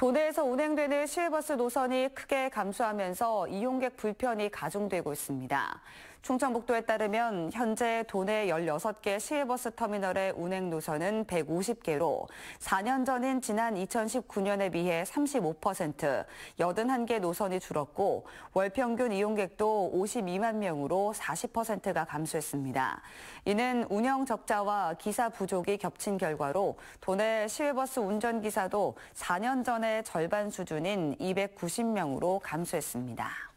도내에서 운행되는 시외버스 노선이 크게 감소하면서 이용객 불편이 가중되고 있습니다. 충청북도에 따르면 현재 도내 16개 시외버스 터미널의 운행 노선은 150개로 4년 전인 지난 2019년에 비해 35%, 81개 노선이 줄었고 월평균 이용객도 52만 명으로 40%가 감소했습니다. 이는 운영 적자와 기사 부족이 겹친 결과로 도내 시외버스 운전기사도 4년 전에 전의 절반 수준인 290명으로 감소했습니다.